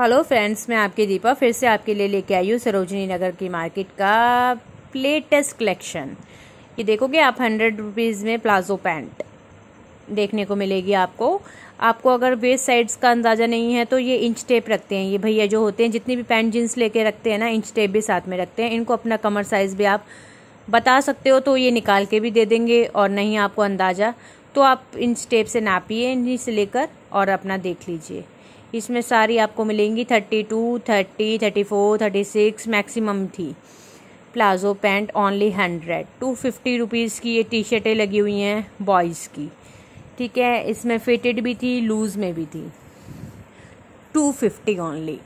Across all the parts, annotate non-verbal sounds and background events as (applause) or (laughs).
hello friends मैं आपके दीपा फिर से आपके लिए लेके आई हूँ सरोजनी नगर की मार्केट का लेटेस्ट कलेक्शन ये देखोगे आप हंड्रेड रुपीज़ में प्लाजो पैंट देखने को मिलेगी आपको आपको अगर वेस्ट साइड्स का अंदाज़ा नहीं है तो ये इंच टेप रखते हैं ये भैया जो होते हैं जितनी भी पैंट जीन्स लेके रखते हैं ना इंच टेप भी साथ में रखते हैं इनको अपना कमर साइज़ भी आप बता सकते हो तो ये निकाल के भी दे देंगे और नहीं आपको अंदाज़ा तो आप इंच टेप से नापिए से लेकर और अपना देख लीजिए इसमें सारी आपको मिलेंगी thirty two thirty thirty four thirty six maximum थी palazzo pant only hundred two fifty rupees की ये टी शर्टें लगी हुई हैं बॉयज़ की ठीक है इसमें फिटेड भी थी लूज़ में भी थी टू फिफ्टी ओनली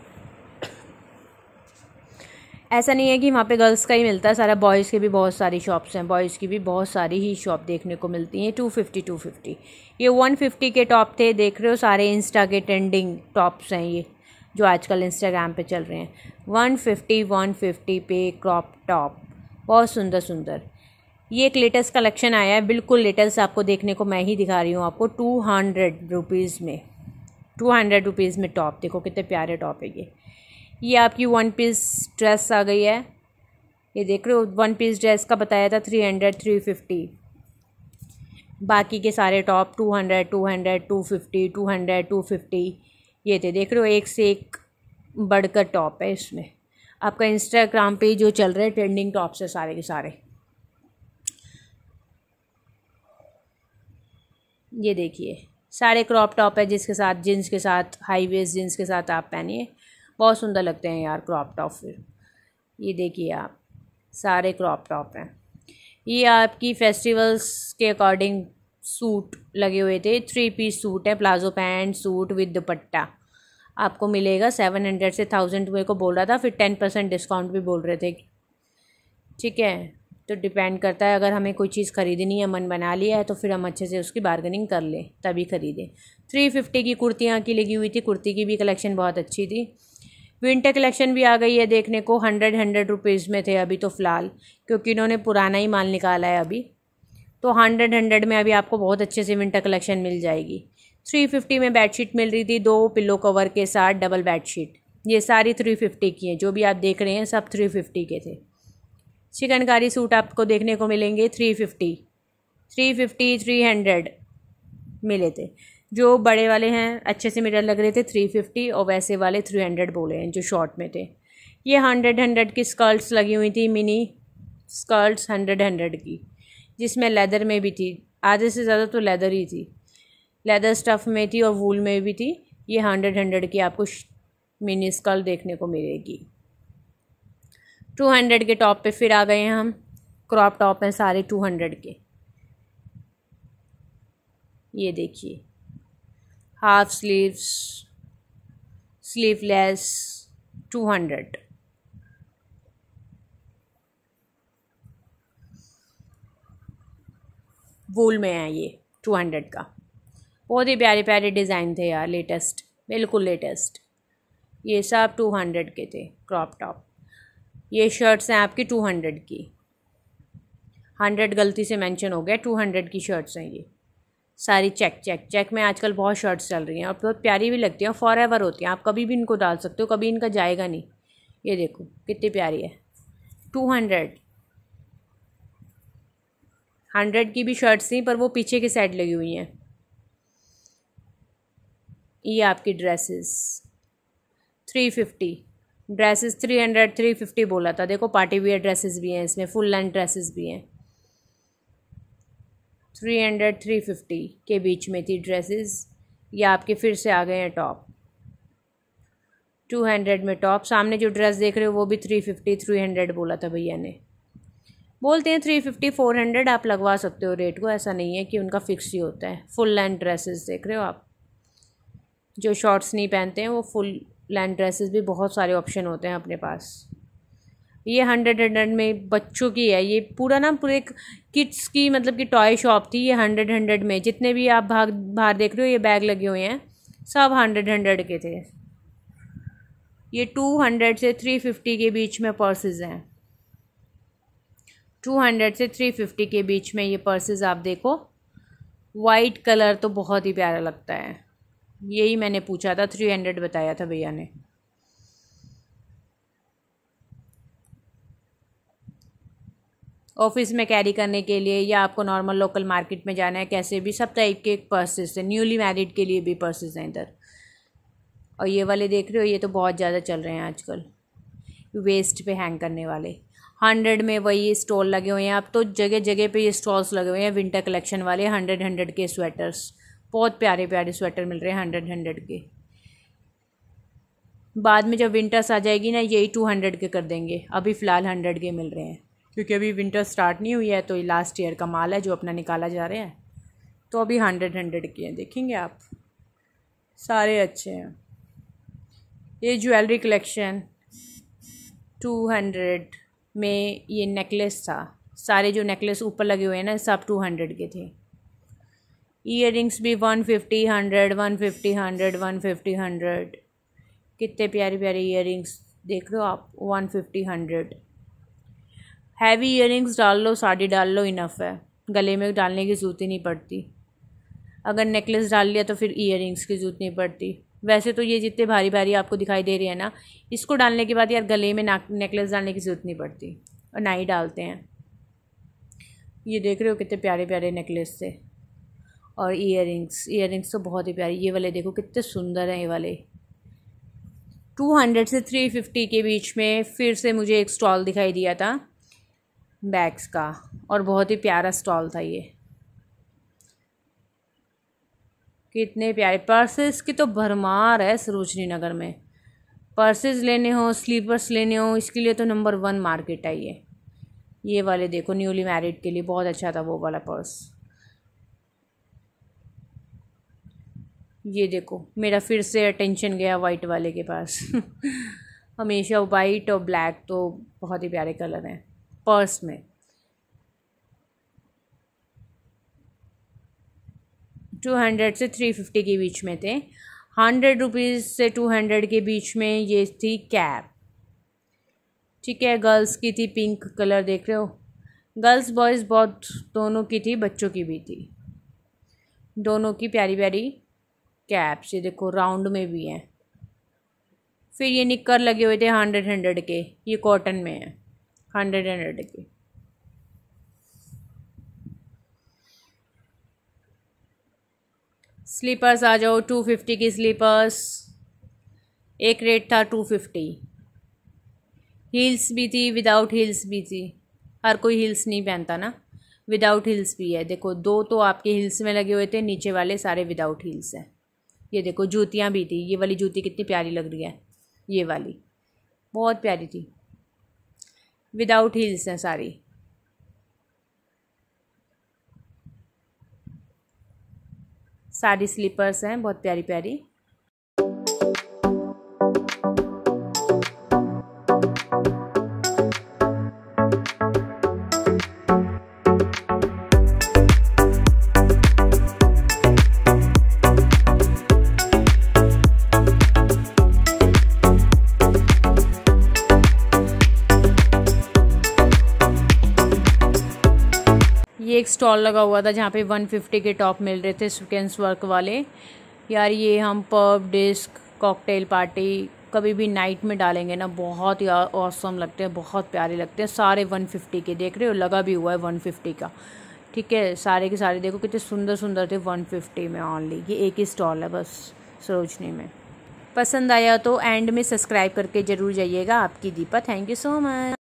ऐसा नहीं है कि वहाँ पे गर्ल्स का ही मिलता है सारा बॉयज़ के भी बहुत सारी शॉप्स हैं बॉयज़ की भी बहुत सारी ही शॉप देखने को मिलती हैं टू फिफ्टी टू फिफ्टी ये वन फिफ्टी के टॉप थे देख रहे हो सारे इंस्टा के ट्रेंडिंग टॉप्स हैं ये जो आजकल इंस्टाग्राम पे चल रहे हैं वन फिफ्टी वन फिफ्टी पे क्रॉप टॉप बहुत सुंदर सुंदर ये एक लेटेस्ट कलेक्शन आया है बिल्कुल लेटेस्ट आपको देखने को मैं ही दिखा रही हूँ आपको टू हंड्रेड रुपीज़ में टू हंड्रेड रुपीज़ में टॉप देखो कितने प्यारे टॉप है ये ये आपकी वन पीस ड्रेस आ गई है ये देख रहे हो वन पीस ड्रेस का बताया था थ्री हंड्रेड थ्री फिफ्टी बाकी के सारे top two hundred two hundred two fifty two hundred two fifty ये थे देख रहे हो एक से एक बढ़कर टॉप है इसमें आपका इंस्टाग्राम पे जो चल रहे ट्रेंडिंग टॉप्स है सारे के सारे ये देखिए सारे क्रॉप टॉप है जिसके साथ जीन्स के साथ हाई वेस्ट जीन्स के साथ आप पहनिए बहुत सुंदर लगते हैं यार क्रॉप टॉप फिर ये देखिए आप सारे क्रॉप टॉप हैं ये आपकी फेस्टिवल्स के अकॉर्डिंग सूट लगे हुए थे थ्री पीस सूट है palazzo pant suit with dupatta आपको मिलेगा सेवन हंड्रेड से थाउजेंड मेरे को बोल रहा था फिर टेन परसेंट डिस्काउंट भी बोल रहे थे ठीक है तो डिपेंड करता है अगर हमें कोई चीज़ ख़रीदनी है मन बना लिया है तो फिर हम अच्छे से उसकी बार्गेनिंग कर लें तभी ख़रीदें थ्री फिफ्टी की कुर्तियाँ की लगी हुई थी कुर्ती की भी कलेक्शन बहुत अच्छी थी विंटर कलेक्शन भी आ गई है देखने को हंड्रेड हंड्रेड रुपीज़ में थे अभी तो फ़िलहाल क्योंकि इन्होंने पुराना ही माल निकाला है अभी तो हंड्रेड हंड्रेड में अभी आपको बहुत अच्छे से विंटर कलेक्शन मिल जाएगी थ्री फिफ्टी में बेडशीट मिल रही थी दो पिलो कवर के साथ डबल बेडशीट ये सारी थ्री फिफ्टी की हैं जो भी आप देख रहे हैं सब थ्री फिफ्टी के थे चिकनकारी सूट आपको देखने को मिलेंगे three fifty three fifty three hundred मिले थे जो बड़े वाले हैं अच्छे से मिरर लग रहे थे थ्री फिफ्टी और वैसे वाले थ्री हंड्रेड बोले हैं जो शॉर्ट में थे ये हंड्रेड हंड्रेड की स्कर्ट्स लगी हुई थी मिनी स्कर्ट्स हंड्रेड हंड्रेड की जिसमें लेदर में भी थी आधे से ज़्यादा तो लेदर ही थी लेदर स्टफ़ में थी और वूल में भी थी ये हंड्रेड हंड्रेड की आपको मिनी स्कर्ट देखने को मिलेगी टू हंड्रेड के टॉप पे फिर आ गए हैं हम क्रॉप टॉप हैं सारे टू हंड्रेड के ये देखिए half sleeves sleeveless two hundred wool में है ये टू हंड्रेड का बहुत ही प्यारे प्यारे डिज़ाइन थे यार लेटेस्ट बिल्कुल लेटेस्ट ये सब टू हंड्रेड के थे क्रॉप टॉप ये शर्ट्स हैं आपकी टू हंड्रेड की हंड्रेड गलती से मेंशन हो गया टू हंड्रेड की शर्ट्स हैं ये सारी चेक चेक चेक में आजकल बहुत शर्ट्स चल रही हैं और बहुत प्यारी भी लगती हैं और फॉर एवर होती हैं आप कभी भी इनको डाल सकते हो कभी इनका जाएगा नहीं ये देखो कितनी प्यारी है टू हंड्रेड हंड्रेड की भी शर्ट्स थी पर वो पीछे की साइड लगी हुई हैं ये आपकी dresses three fifty dresses three hundred three fifty बोला था देखो पार्टी वियर ड्रेसेस भी हैं इसमें फुल लेंथ ड्रेसेस भी हैं थ्री हंड्रेड थ्री फिफ्टी के बीच में थी ड्रेसेस ये आपके फिर से आ गए हैं टॉप टू हंड्रेड में टॉप सामने जो ड्रेस देख रहे हो वो भी थ्री फिफ्टी थ्री हंड्रेड बोला था भैया ने बोलते हैं थ्री फिफ्टी फोर हंड्रेड आप लगवा सकते हो रेट को ऐसा नहीं है कि उनका फिक्स ही होता है फुल लेंथ ड्रेसेस देख रहे हो आप जो शॉर्ट्स नहीं पहनते हैं वो फुल लेंथ ड्रेसेस भी बहुत सारे ऑप्शन होते हैं अपने पास ये हंड्रेड हंड्रेड में बच्चों की है ये पूरा ना पूरे किड्स की मतलब कि टॉय शॉप थी ये हंड्रेड हंड्रेड में जितने भी आप भाग बाहर देख रहे हो ये बैग लगे हुए हैं सब हंड्रेड हंड्रेड के थे ये टू हंड्रेड से थ्री फिफ्टी के बीच में पर्सेज हैं टू हंड्रेड से थ्री फिफ्टी के बीच में ये पर्सेज आप देखो वाइट कलर तो बहुत ही प्यारा लगता है यही मैंने पूछा था थ्री हंड्रेड बताया था भैया ने ऑफिस में कैरी करने के लिए या आपको नॉर्मल लोकल मार्केट में जाना है कैसे भी सब टाइप के पर्सेस हैं न्यूली मैरिड के लिए भी पर्सेस हैं इधर और ये वाले देख रहे हो ये तो बहुत ज़्यादा चल रहे हैं आजकल वेस्ट पे हैंग करने वाले हंड्रेड में वही स्टॉल लगे हुए हैं अब तो जगह जगह पे ये स्टॉल्स लगे हुए हैं विंटर कलेक्शन वाले हंड्रेड हंड्रेड के स्वेटर्स बहुत प्यारे प्यारे स्वेटर मिल रहे हैं हंड्रेड हंड्रेड के बाद में जब विंटर्स आ जाएगी ना यही टू हंड्रेड के कर देंगे अभी फ़िलहाल हंड्रेड के मिल रहे हैं क्योंकि अभी विंटर स्टार्ट नहीं हुई है तो ये लास्ट ईयर का माल है जो अपना निकाला जा रहा है तो अभी हंड्रेड हंड्रेड के हैं देखेंगे आप सारे अच्छे हैं ये ज्वेलरी कलेक्शन टू हंड्रेड में ये नेकलेस था सारे जो नेकलेस ऊपर लगे हुए हैं ना सब टू हंड्रेड के थे ईयर रिंग्स भी one fifty hundred one fifty hundred one fifty hundred कितने प्यारे प्यारे ईयर रिंग्स देख रहे हो आप one fifty hundred heavy earrings डाल लो साड़ी डाल लो इनफ है गले में डालने की ज़रूरत ही नहीं पड़ती अगर नेकलेस डाल लिया तो फिर ईयरिंग्स की ज़रूरत नहीं पड़ती वैसे तो ये जितने भारी भारी आपको दिखाई दे रही है ना इसको डालने के बाद यार गले में नेकलेस डालने की ज़रूरत नहीं पड़ती और ना ही डालते हैं ये देख रहे हो कितने प्यारे प्यारे नेकलेस थे और इयर रिंग्स तो बहुत ही प्यारी ये वाले देखो कितने सुंदर हैं ये वाले टू हंड्रेड से थ्री फिफ्टी के बीच में फिर से मुझे एक स्टॉल दिखाई दिया था बैग्स का और बहुत ही प्यारा स्टॉल था ये कितने प्यारे पर्सेस की तो भरमार है सरोजनी नगर में पर्सेस लेने हो स्लीपर्स लेने हो इसके लिए तो नंबर वन मार्केट है ये ये वाले देखो न्यूली मैरिड के लिए बहुत अच्छा था वो वाला पर्स ये देखो मेरा फिर से अटेंशन गया वाइट वाले के पास (laughs) हमेशा वाइट और ब्लैक तो बहुत ही प्यारे कलर हैं पर्स में टू हंड्रेड से थ्री फिफ्टी के बीच में थे हंड्रेड रुपीज़ से टू हंड्रेड के बीच में ये थी कैब ठीक है गर्ल्स की थी पिंक कलर देख रहे हो गर्ल्स बॉयज़ बहुत दोनों की थी बच्चों की भी थी दोनों की प्यारी प्यारी कैप्स ये देखो राउंड में भी हैं फिर ये निक्कर लगे हुए थे हंड्रेड हंड्रेड के ये कॉटन में है हंड्रेड हंड्रेड के स्लीपर्स आ जाओ टू फिफ्टी की स्लीपर्स एक रेट था टू फिफ्टी हील्स भी थी विदाउट हील्स भी थी हर कोई हील्स नहीं पहनता ना विदाउट हील्स भी है देखो दो तो आपके हील्स में लगे हुए थे नीचे वाले सारे विदाउट हील्स हैं ये देखो जूतियाँ भी थी ये वाली जूती कितनी प्यारी लग रही है ये वाली बहुत प्यारी थी विदाउट हील्स हैं सारी सारी स्लीपर्स हैं बहुत प्यारी प्यारी एक स्टॉल लगा हुआ था जहाँ पे वन फिफ्टी के टॉप मिल रहे थे सिक्वेंस वर्क वाले यार ये हम पब डिस्क कॉकटेल पार्टी कभी भी नाइट में डालेंगे ना बहुत ही औसम लगते हैं बहुत प्यारे लगते हैं सारे वन फिफ्टी के देख रहे हो लगा भी हुआ है वन फिफ्टी का ठीक है सारे के सारे देखो कितने सुंदर सुंदर थे वन फिफ्टी में ऑनली ये एक ही स्टॉल है बस सरोजनी में पसंद आया तो एंड में सब्सक्राइब करके ज़रूर जाइएगा आपकी Deepa thank you so much